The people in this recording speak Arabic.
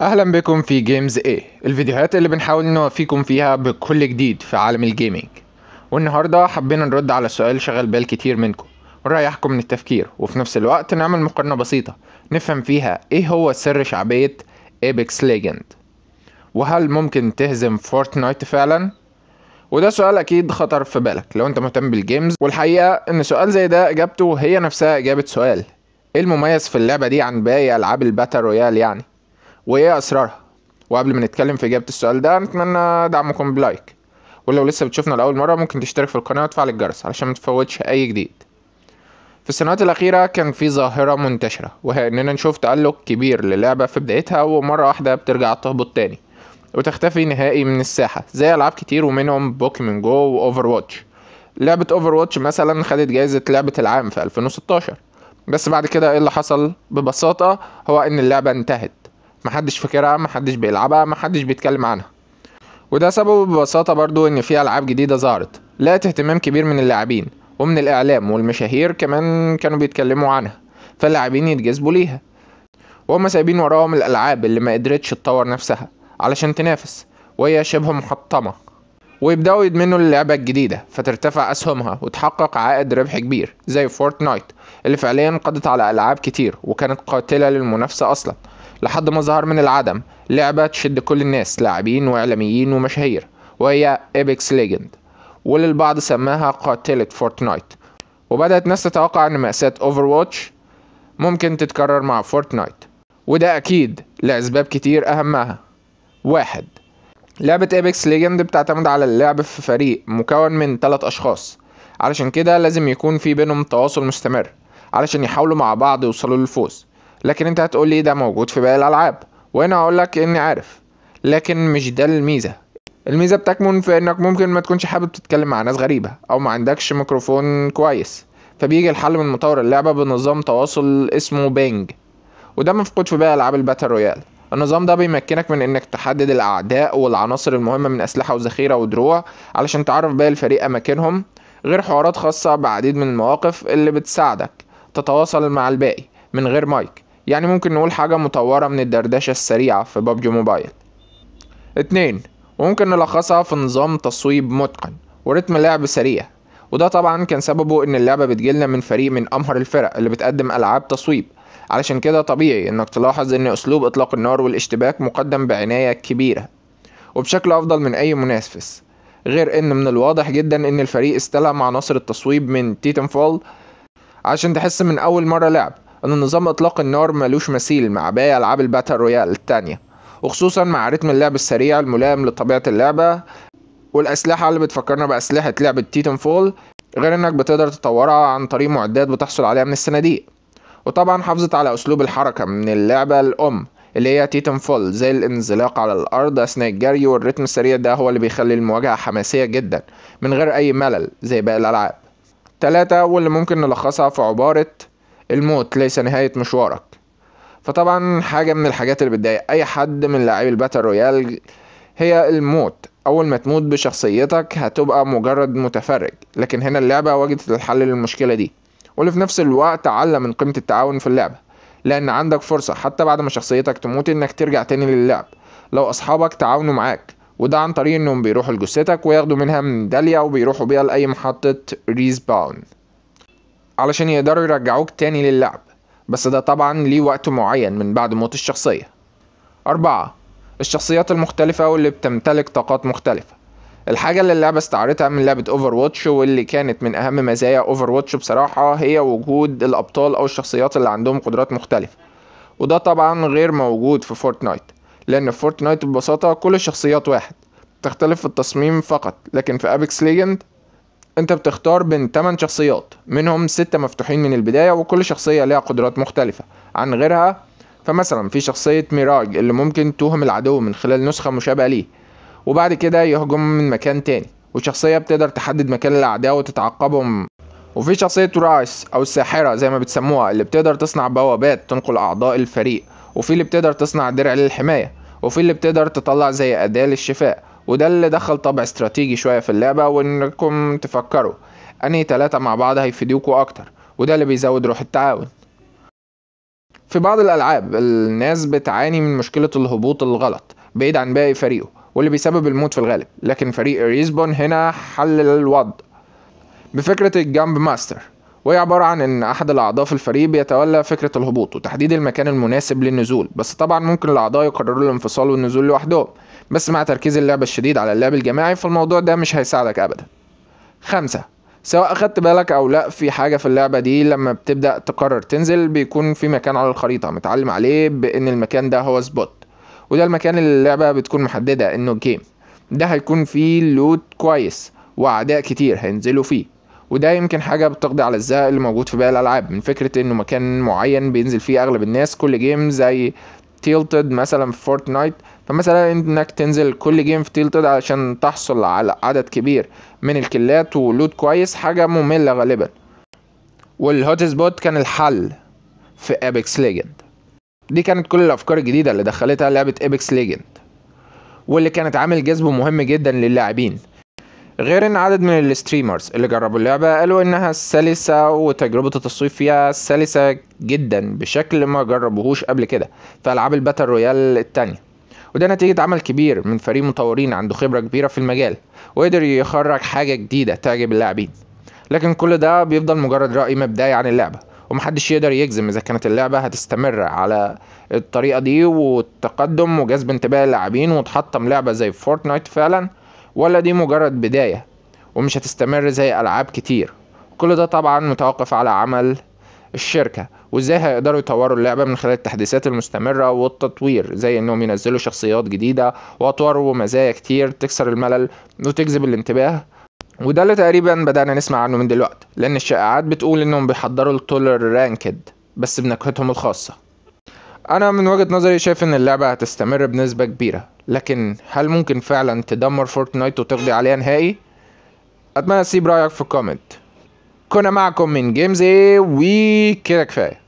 اهلا بكم في جيمز ايه الفيديوهات اللي بنحاول نوفيكم فيها بكل جديد في عالم الجيمنج والنهارده حبينا نرد على سؤال شغل بال كتير منكم ونريحكم من التفكير وفي نفس الوقت نعمل مقارنة بسيطة نفهم فيها ايه هو سر شعبية ايبكس ليجند وهل ممكن تهزم فورتنايت فعلا وده سؤال اكيد خطر في بالك لو انت مهتم بالجيمز والحقيقة ان سؤال زي ده اجابته هي نفسها اجابة سؤال ايه المميز في اللعبة دي عن باقي العاب الباتل رويال يعني وايه اسرارها وقبل ما نتكلم في اجابه السؤال ده نتمنى دعمكم بلايك ولو لسه بتشوفنا لاول مره ممكن تشترك في القناه وتفعل الجرس علشان ما تفوتش اي جديد في السنوات الأخيرة كان في ظاهرة منتشرة وهي إننا نشوف تألق كبير للعبة في بدايتها ومرة واحدة بترجع تهبط تاني وتختفي نهائي من الساحة زي ألعاب كتير ومنهم بوكيمون جو وأوفر واتش لعبة أوفر واتش مثلا خدت جايزة لعبة العام في 2016 بس بعد كده إيه اللي حصل ببساطة هو إن اللعبة انتهت محدش فاكرها محدش بيلعبها محدش بيتكلم عنها وده سببه ببساطة برضو إن في ألعاب جديدة ظهرت لقت اهتمام كبير من اللاعبين ومن الإعلام والمشاهير كمان كانوا بيتكلموا عنها فاللاعبين يتجذبوا ليها وهم سايبين وراهم الألعاب اللي ما قدرتش تطور نفسها علشان تنافس وهي شبه محطمة ويبدأوا يدمنوا اللعبة الجديدة فترتفع أسهمها وتحقق عائد ربح كبير زي فورتنايت اللي فعليا قضت على ألعاب كتير وكانت قاتلة للمنافسة أصلا لحد ما ظهر من العدم لعبة تشد كل الناس لاعبين وإعلاميين ومشاهير وهي ايبكس ليجند وللبعض سماها قاتلة فورتنايت وبدأت ناس تتوقع أن مأساة أوفر واتش ممكن تتكرر مع فورتنايت وده أكيد لأسباب كتير أهمها واحد لعبة ايبكس ليجند بتعتمد على اللعب في فريق مكون من ثلاث أشخاص علشان كده لازم يكون في بينهم تواصل مستمر علشان يحاولوا مع بعض يوصلوا للفوز لكن انت هتقول لي ده موجود في باقي الالعاب وهنا هقول لك اني عارف لكن مش ده الميزه الميزه بتكمن في انك ممكن ما تكونش حابب تتكلم مع ناس غريبه او ما عندكش ميكروفون كويس فبيجي الحل من مطور اللعبه بنظام تواصل اسمه بينج وده مفقود في باقي العاب الباتل رويال النظام ده بيمكنك من انك تحدد الاعداء والعناصر المهمه من اسلحه وذخيره ودروع علشان تعرف باقي الفريق اماكنهم غير حوارات خاصه بعديد من المواقف اللي بتساعدك تتواصل مع الباقي من غير مايك يعني ممكن نقول حاجة مطورة من الدردشة السريعة في بابجي موبايل اتنين وممكن نلخصها في نظام تصويب متقن ورتم لعب سريع وده طبعا كان سببه ان اللعبة بتجيلنا من فريق من امهر الفرق اللي بتقدم العاب تصويب علشان كده طبيعي انك تلاحظ ان اسلوب اطلاق النار والاشتباك مقدم بعناية كبيرة وبشكل افضل من اي منافس غير ان من الواضح جدا ان الفريق استلم عناصر التصويب من تيتن فول عشان تحس من اول مرة لعب ان نظام اطلاق النار ملوش مثيل مع باقي العاب الباتل رويال التانية وخصوصا مع رتم اللعب السريع الملائم لطبيعة اللعبة والأسلحة اللي بتفكرنا بأسلحة لعبة تيتن فول غير انك بتقدر تطورها عن طريق معدات بتحصل عليها من الصناديق وطبعا حافظت على اسلوب الحركة من اللعبة الام اللي هي تيتن فول زي الانزلاق على الارض اثناء الجري والريتم السريع ده هو اللي بيخلي المواجهة حماسية جدا من غير اي ملل زي باقي الالعاب تلاتة واللي ممكن نلخصها في عبارة الموت ليس نهاية مشوارك فطبعا حاجة من الحاجات اللي بتضايق أي حد من لاعبي الباتل رويال هي الموت أول ما تموت بشخصيتك هتبقى مجرد متفرج لكن هنا اللعبة وجدت الحل للمشكلة دي واللي في نفس الوقت علم من قيمة التعاون في اللعبة لأن عندك فرصة حتى بعد ما شخصيتك تموت إنك ترجع تاني للعب لو أصحابك تعاونوا معاك وده عن طريق إنهم بيروحوا لجثتك وياخدوا منها ميدالية وبيروحوا بيها لأي محطة ريسباون علشان يقدروا يرجعوك تاني للعب بس ده طبعا ليه وقت معين من بعد موت الشخصية أربعة الشخصيات المختلفة واللي بتمتلك طاقات مختلفة الحاجة اللي اللعبة استعرتها من لعبة اوفر واتش واللي كانت من أهم مزايا اوفر واتش بصراحة هي وجود الأبطال أو الشخصيات اللي عندهم قدرات مختلفة وده طبعا غير موجود في فورتنايت لأن في فورتنايت ببساطة كل الشخصيات واحد تختلف في التصميم فقط لكن في أبيكس ليجند انت بتختار بين 8 شخصيات منهم 6 مفتوحين من البداية وكل شخصية ليها قدرات مختلفة عن غيرها فمثلا في شخصية ميراج اللي ممكن توهم العدو من خلال نسخة مشابهة ليه وبعد كده يهجم من مكان تاني وشخصية بتقدر تحدد مكان الأعداء وتتعقبهم وفي شخصية رايس أو الساحرة زي ما بتسموها اللي بتقدر تصنع بوابات تنقل أعضاء الفريق وفي اللي بتقدر تصنع درع للحماية وفي اللي بتقدر تطلع زي أداة للشفاء وده اللي دخل طابع استراتيجي شوية في اللعبة وإنكم تفكروا أنهي تلاتة مع بعض هيفيدوكوا أكتر وده اللي بيزود روح التعاون في بعض الألعاب الناس بتعاني من مشكلة الهبوط الغلط بعيد عن باقي فريقه واللي بيسبب الموت في الغالب لكن فريق ريسبون هنا حل الوضع بفكرة الجامب ماستر وهي عبارة عن إن أحد الأعضاء في الفريق بيتولى فكرة الهبوط وتحديد المكان المناسب للنزول بس طبعا ممكن الأعضاء يقرروا الانفصال والنزول لوحدهم بس مع تركيز اللعب الشديد على اللعب الجماعي فالموضوع ده مش هيساعدك أبدا خمسة سواء أخدت بالك أو لأ في حاجة في اللعبة دي لما بتبدأ تقرر تنزل بيكون في مكان على الخريطة متعلم عليه بإن المكان ده هو سبوت وده المكان اللي اللعبة بتكون محددة إنه جيم ده هيكون فيه لوت كويس وأعداء كتير هينزلوا فيه وده يمكن حاجة بتقضي على الزهق اللي موجود في باقي الألعاب من فكرة إنه مكان معين بينزل فيه أغلب الناس كل جيم زي تيلتد مثلا في فورتنايت فمثلا انك تنزل كل جيم في تيلتد عشان تحصل على عدد كبير من الكلات ولود كويس حاجة مملة غالبا والهوت سبوت كان الحل في ابيكس ليجند دي كانت كل الافكار الجديدة اللي دخلتها لعبة ابيكس ليجند واللي كانت عامل جذب مهم جدا للاعبين غير ان عدد من الستريمرز اللي جربوا اللعبة قالوا انها سلسة وتجربة التصويف فيها سلسة جدا بشكل ما جربوهوش قبل كده في العاب الباتل رويال التانية وده نتيجة عمل كبير من فريق مطورين عنده خبرة كبيرة في المجال وقدر يخرج حاجة جديدة تعجب اللاعبين لكن كل ده بيفضل مجرد رأي مبدئي عن اللعبة ومحدش يقدر يجزم إذا كانت اللعبة هتستمر على الطريقة دي والتقدم وجذب انتباه اللاعبين وتحطم لعبة زي فورتنايت فعلا ولا دي مجرد بداية ومش هتستمر زي ألعاب كتير كل ده طبعا متوقف على عمل الشركة وازاي هيقدروا يطوروا اللعبة من خلال التحديثات المستمرة والتطوير زي انهم ينزلوا شخصيات جديدة واطوار ومزايا كتير تكسر الملل وتجذب الانتباه وده اللي تقريبا بدأنا نسمع عنه من دلوقت لأن الشائعات بتقول إنهم بيحضروا التولر رانكد بس بنكهتهم الخاصة أنا من وجهة نظري شايف إن اللعبة هتستمر بنسبة كبيرة لكن هل ممكن فعلا تدمر فورتنايت وتقضي عليها نهائي؟ أتمنى تسيب رأيك في الكومنت كنا معكم من جيمزي وكده كفايه